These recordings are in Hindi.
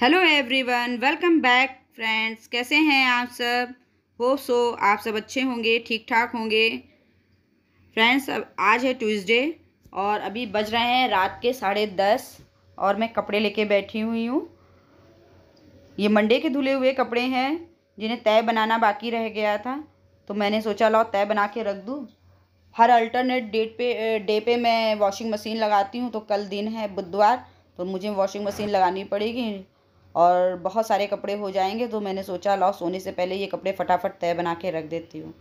hello everyone welcome back friends कैसे हैं आप सब होप सो आप सब अच्छे होंगे ठीक ठाक होंगे फ्रेंड्स अब आज है ट्यूसडे और अभी बज रहे हैं रात के साढ़े दस और मैं कपड़े लेके बैठी हुई हूँ ये मंडे के धुले हुए कपड़े हैं जिन्हें तय बनाना बाकी रह गया था तो मैंने सोचा लाओ तय बना के रख दूँ हर अल्टरनेट डेट पे डे पे मैं वॉशिंग मशीन लगाती हूँ तो कल दिन है बुधवार तो मुझे वॉशिंग मशीन लगानी पड़ेगी और बहुत सारे कपड़े हो जाएंगे तो मैंने सोचा लाओ सोने से पहले ये कपड़े फटाफट तय बना के रख देती हूँ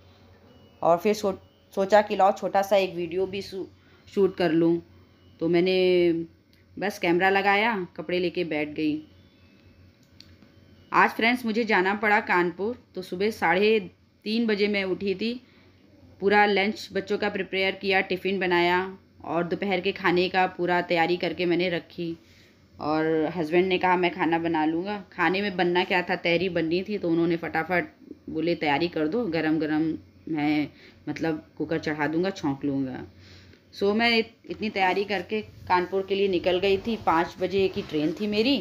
और फिर सो सोचा कि लाओ छोटा सा एक वीडियो भी शूट कर लूँ तो मैंने बस कैमरा लगाया कपड़े लेके बैठ गई आज फ्रेंड्स मुझे जाना पड़ा कानपुर तो सुबह साढ़े तीन बजे मैं उठी थी पूरा लंच बच्चों का प्रिपेयर किया टिफ़िन बनाया और दोपहर के खाने का पूरा तैयारी करके मैंने रखी और हस्बैंड ने कहा मैं खाना बना लूँगा खाने में बनना क्या था तैयारी बननी थी तो उन्होंने फटाफट बोले तैयारी कर दो गरम गरम मैं मतलब कुकर चढ़ा दूँगा छोंक लूँगा सो मैं इतनी तैयारी करके कानपुर के लिए निकल गई थी पाँच बजे की ट्रेन थी मेरी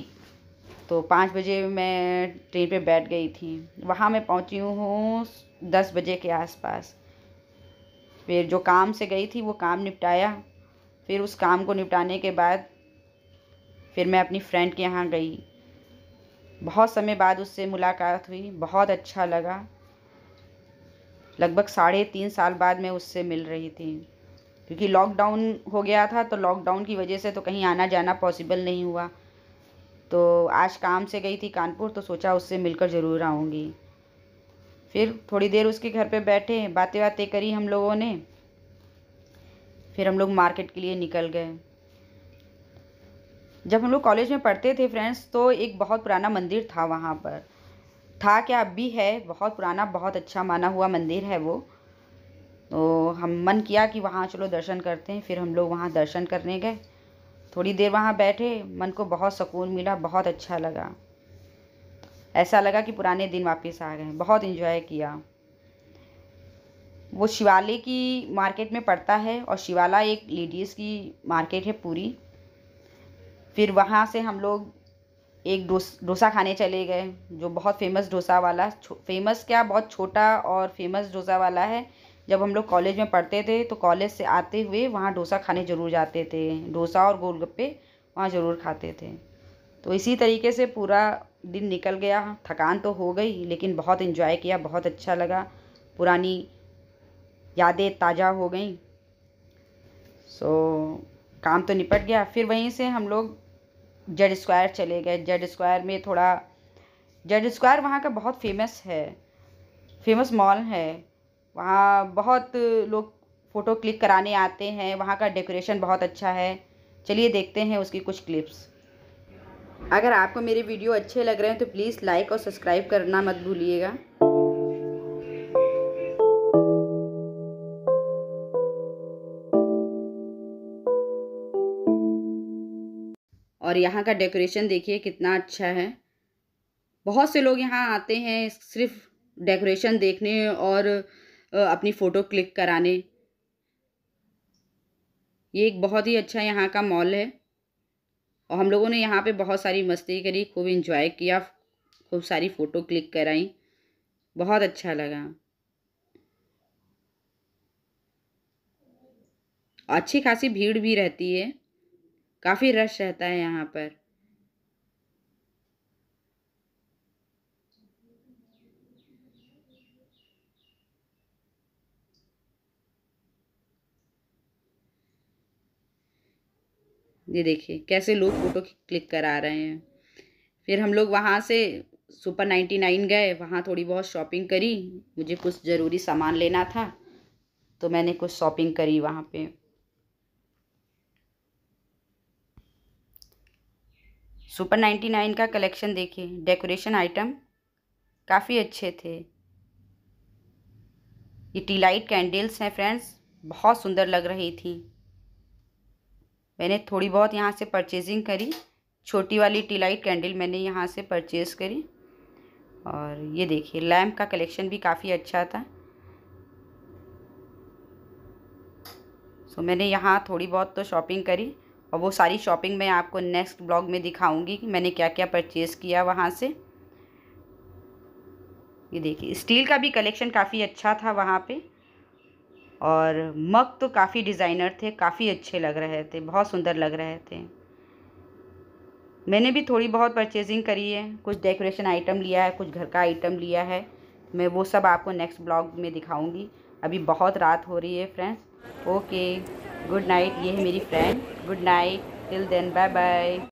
तो पाँच बजे मैं ट्रेन पे बैठ गई थी वहाँ मैं पहुँची हूँ दस बजे के आसपास फिर जो काम से गई थी वो काम निपटाया फिर उस काम को निपटाने के बाद फिर मैं अपनी फ्रेंड के यहाँ गई बहुत समय बाद उससे मुलाकात हुई बहुत अच्छा लगा लगभग साढ़े तीन साल बाद मैं उससे मिल रही थी क्योंकि लॉकडाउन हो गया था तो लॉकडाउन की वजह से तो कहीं आना जाना पॉसिबल नहीं हुआ तो आज काम से गई थी कानपुर तो सोचा उससे मिलकर ज़रूर आऊँगी फिर थोड़ी देर उसके घर पे बैठे बातें बातें करी हम लोगों ने फिर हम लोग मार्केट के लिए निकल गए जब हम लोग कॉलेज में पढ़ते थे फ्रेंड्स तो एक बहुत पुराना मंदिर था वहाँ पर था क्या अब भी है बहुत पुराना बहुत अच्छा माना हुआ मंदिर है वो तो हम मन किया कि वहाँ चलो दर्शन करते हैं फिर हम लोग वहाँ दर्शन करने गए थोड़ी देर वहाँ बैठे मन को बहुत सुकून मिला बहुत अच्छा लगा ऐसा लगा कि पुराने दिन वापस आ गए बहुत इन्जॉय किया वो शिवालय की मार्केट में पड़ता है और शिवाला एक लेडीज़ की मार्केट है पूरी फिर वहाँ से हम लोग एक डोसा खाने चले गए जो बहुत फेमस डोसा वाला फेमस क्या बहुत छोटा और फेमस डोसा वाला है जब हम लोग कॉलेज में पढ़ते थे तो कॉलेज से आते हुए वहाँ डोसा खाने ज़रूर जाते थे डोसा और गोलगप्पे वहाँ ज़रूर खाते थे तो इसी तरीके से पूरा दिन निकल गया थकान तो हो गई लेकिन बहुत इन्जॉय किया बहुत अच्छा लगा पुरानी यादें ताज़ा हो गई सो काम तो निपट गया फिर वहीं से हम लोग जेड स्क्वायर चले गए जेड स्क्वायर में थोड़ा जेड स्क्वायर वहाँ का बहुत फेमस है फेमस मॉल है वहाँ बहुत लोग फ़ोटो क्लिक कराने आते हैं वहाँ का डेकोरेशन बहुत अच्छा है चलिए देखते हैं उसकी कुछ क्लिप्स अगर आपको मेरे वीडियो अच्छे लग रहे हैं तो प्लीज़ लाइक और सब्सक्राइब करना मत भूलिएगा और यहाँ का डेकोरेशन देखिए कितना अच्छा है बहुत से लोग यहाँ आते हैं सिर्फ डेकोरेशन देखने और अपनी फ़ोटो क्लिक कराने ये एक बहुत ही अच्छा यहाँ का मॉल है और हम लोगों ने यहाँ पे बहुत सारी मस्ती करी खूब इंजॉय किया खूब सारी फ़ोटो क्लिक कराई बहुत अच्छा लगा अच्छी खासी भीड़ भी रहती है काफ़ी रश रहता है यहाँ पर ये देखिए कैसे लोग फ़ोटो क्लिक करा रहे हैं फिर हम लोग वहाँ से सुपर नाइन्टी नाइन गए वहाँ थोड़ी बहुत शॉपिंग करी मुझे कुछ ज़रूरी सामान लेना था तो मैंने कुछ शॉपिंग करी वहाँ पे सुपर नाइन्टी नाइन का कलेक्शन देखिए डेकोरेशन आइटम काफ़ी अच्छे थे ये टी लाइट कैंडल्स हैं फ्रेंड्स बहुत सुंदर लग रही थी मैंने थोड़ी बहुत यहाँ से परचेजिंग करी छोटी वाली टी लाइट कैंडल मैंने यहाँ से परचेज़ करी और ये देखिए लैम्प का कलेक्शन भी काफ़ी अच्छा था सो मैंने यहाँ थोड़ी बहुत तो शॉपिंग करी और वो सारी शॉपिंग मैं आपको नेक्स्ट ब्लॉग में दिखाऊंगी कि मैंने क्या क्या परचेज़ किया वहाँ से ये देखिए स्टील का भी कलेक्शन काफ़ी अच्छा था वहाँ पे और मग तो काफ़ी डिज़ाइनर थे काफ़ी अच्छे लग रहे थे बहुत सुंदर लग रहे थे मैंने भी थोड़ी बहुत परचेजिंग करी है कुछ डेकोरेशन आइटम लिया है कुछ घर का आइटम लिया है मैं वो सब आपको नेक्स्ट ब्लॉग में दिखाऊंगी अभी बहुत रात हो रही है फ्रेंड्स ओके गुड नाइट ये है मेरी friend good night till then bye bye